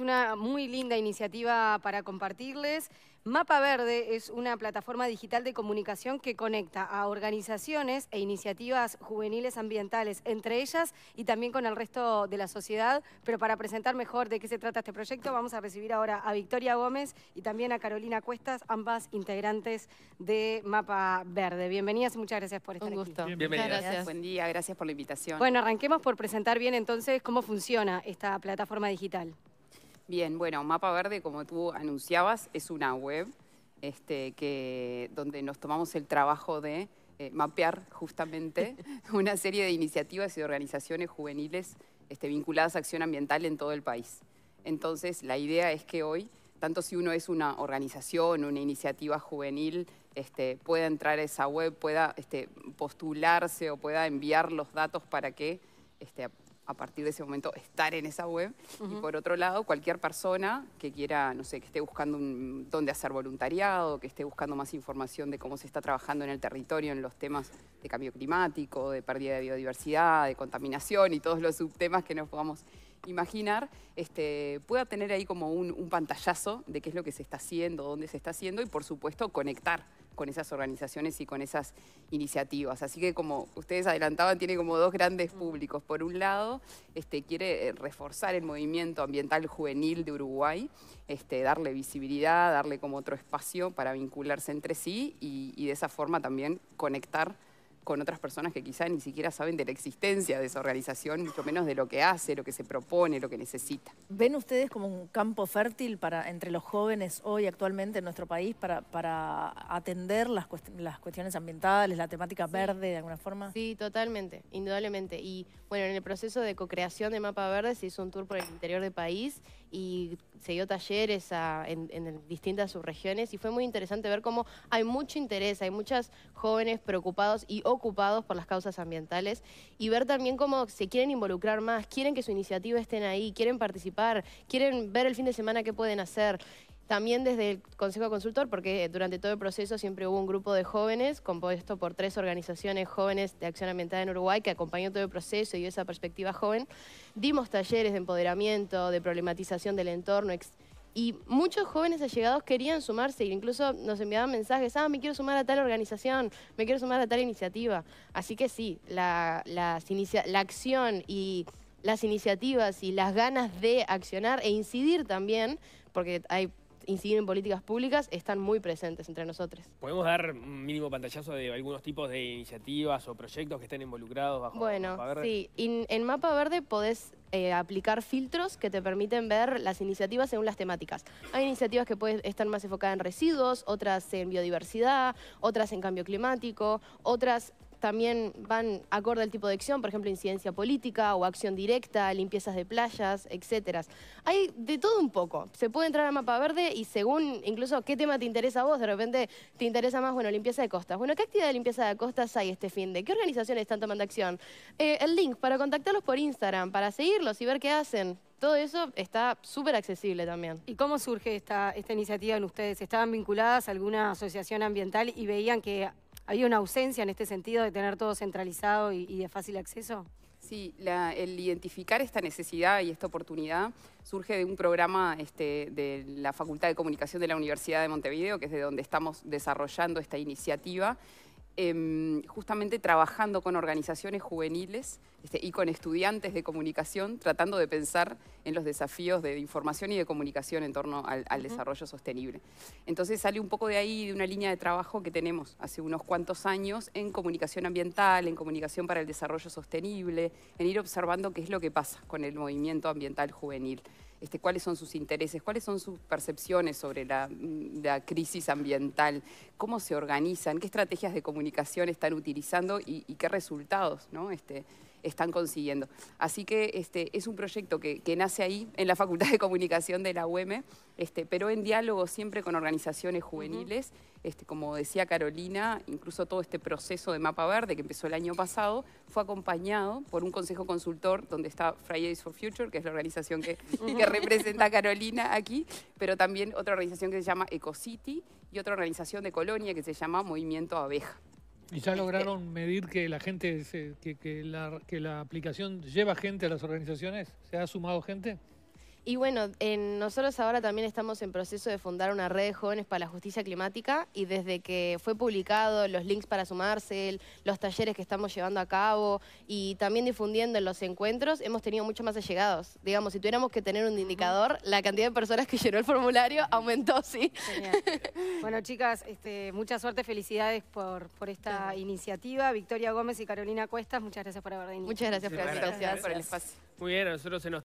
una muy linda iniciativa para compartirles. Mapa Verde es una plataforma digital de comunicación que conecta a organizaciones e iniciativas juveniles ambientales entre ellas y también con el resto de la sociedad. Pero para presentar mejor de qué se trata este proyecto, vamos a recibir ahora a Victoria Gómez y también a Carolina Cuestas, ambas integrantes de Mapa Verde. Bienvenidas y muchas gracias por estar aquí. Un gusto. Bienvenidas. Buen día, gracias por la invitación. Bueno, arranquemos por presentar bien entonces cómo funciona esta plataforma digital. Bien, bueno, Mapa Verde, como tú anunciabas, es una web este, donde nos tomamos el trabajo de eh, mapear justamente una serie de iniciativas y organizaciones juveniles este, vinculadas a acción ambiental en todo el país. Entonces, la idea es que hoy, tanto si uno es una organización, una iniciativa juvenil, este, pueda entrar a esa web, pueda este, postularse o pueda enviar los datos para que a partir de ese momento estar en esa web. Y por otro lado, cualquier persona que quiera, no sé, que esté buscando un, dónde hacer voluntariado, que esté buscando más información de cómo se está trabajando en el territorio en los temas de cambio climático, de pérdida de biodiversidad, de contaminación y todos los subtemas que nos podamos imaginar, este, pueda tener ahí como un, pantallazo de qué es lo que se está haciendo, dónde se está haciendo y por supuesto conectar con esas organizaciones y con esas iniciativas. Así que como ustedes adelantaban, tiene como dos grandes mm. públicos. Por un lado, este, quiere eh, reforzar el movimiento ambiental juvenil de Uruguay, este, darle visibilidad, darle como otro espacio para vincularse entre sí y de esa forma también conectar con otras personas que quizá ni siquiera saben de la existencia de esa organización, mucho menos de lo que hace, lo que se propone, lo que necesita. ¿Ven ustedes como un campo fértil para entre los jóvenes hoy actualmente en nuestro país para, atender las, las cuestiones ambientales, la temática verde de alguna forma? Sí, totalmente, indudablemente. Y bueno, en el proceso de co-creación de Mapa Verde se hizo un tour por el interior del país y se dio talleres en, distintas subregiones y fue muy interesante ver cómo hay mucho interés, hay muchas jóvenes preocupados y ocupados por las causas ambientales y ver también cómo se quieren involucrar más, quieren que su iniciativa esté ahí, quieren participar, quieren ver el fin de semana qué pueden hacer. También desde el Consejo Consultor, porque durante todo el proceso siempre hubo un grupo de jóvenes compuesto por tres organizaciones jóvenes de acción ambiental en Uruguay que acompañó todo el proceso y esa perspectiva joven. Dimos talleres de empoderamiento, de problematización del entorno, y muchos jóvenes allegados querían sumarse, e incluso nos enviaban mensajes, ah, me quiero sumar a tal organización, me quiero sumar a tal iniciativa. Así que sí, las la acción y las iniciativas y las ganas de accionar e incidir también, porque hay incidir en políticas públicas están muy presentes entre nosotros. ¿Podemos dar un mínimo pantallazo de algunos tipos de iniciativas o proyectos que estén involucrados bajo bueno, Mapa Verde? Sí, en Mapa Verde podés eh, aplicar filtros que te permiten ver las iniciativas según las temáticas. Hay iniciativas que pueden estar más enfocadas en residuos, otras en biodiversidad, otras en cambio climático, otras también van acorde al tipo de acción, por ejemplo, incidencia política o acción directa, limpiezas de playas, etcétera. Hay de todo un poco. Se puede entrar al mapa verde y según incluso qué tema te interesa a vos, de repente te interesa más, bueno, limpieza de costas. Bueno, ¿qué actividad de limpieza de costas hay este fin de? ¿Qué organizaciones están tomando acción? Eh, el link para contactarlos por Instagram, para seguirlos y ver qué hacen. Todo eso está súper accesible también. ¿Y cómo surge esta, esta iniciativa en ustedes? ¿Estaban vinculadas a alguna asociación ambiental y veían que ¿Hay una ausencia en este sentido de tener todo centralizado y, de fácil acceso? Sí, el identificar esta necesidad y esta oportunidad surge de un programa este, de la Facultad de Comunicación de la Universidad de Montevideo, que es de donde estamos desarrollando esta iniciativa, Em, justamente trabajando con organizaciones juveniles este, y con estudiantes de comunicación, tratando de pensar en los desafíos de información y de comunicación en torno al, desarrollo sostenible. Entonces sale un poco de ahí, de una línea de trabajo que tenemos hace unos cuantos años en comunicación ambiental, en comunicación para el desarrollo sostenible, en ir observando qué es lo que pasa con el movimiento ambiental juvenil este, cuáles son sus intereses, cuáles son sus percepciones sobre mm, la, crisis ambiental, cómo se organizan, qué estrategias de comunicación están utilizando y, qué resultados, ¿no? Este, están consiguiendo. Así que este, es un proyecto que, nace ahí, en la Facultad de Comunicación de la UEM, este, pero en diálogo siempre con organizaciones juveniles. Este, como decía Carolina, incluso todo este proceso de Mapa Verde que empezó el año pasado fue acompañado por un consejo consultor donde está Fridays for Future, que es la organización que, que representa a Carolina aquí, pero también otra organización que se llama EcoCity y otra organización de colonia que se llama Movimiento Abeja. ¿Y ya lograron medir que la gente, que la aplicación lleva gente a las organizaciones? ¿Se ha sumado gente? Y bueno, nosotros ahora también estamos en proceso de fundar una red de jóvenes para la justicia climática y desde que fue publicado los links para sumarse, los talleres que estamos llevando a cabo y también difundiendo en los encuentros, hemos tenido mucho más allegados. Digamos, si tuviéramos que tener un indicador, la cantidad de personas que llenó el formulario aumentó, sí. bueno, chicas, este, mucha suerte, felicidades por, esta iniciativa. Victoria Gómez y Carolina Cuestas, muchas gracias por haber venido. Muchas gracias, por el espacio. Muy bien, a nosotros se nos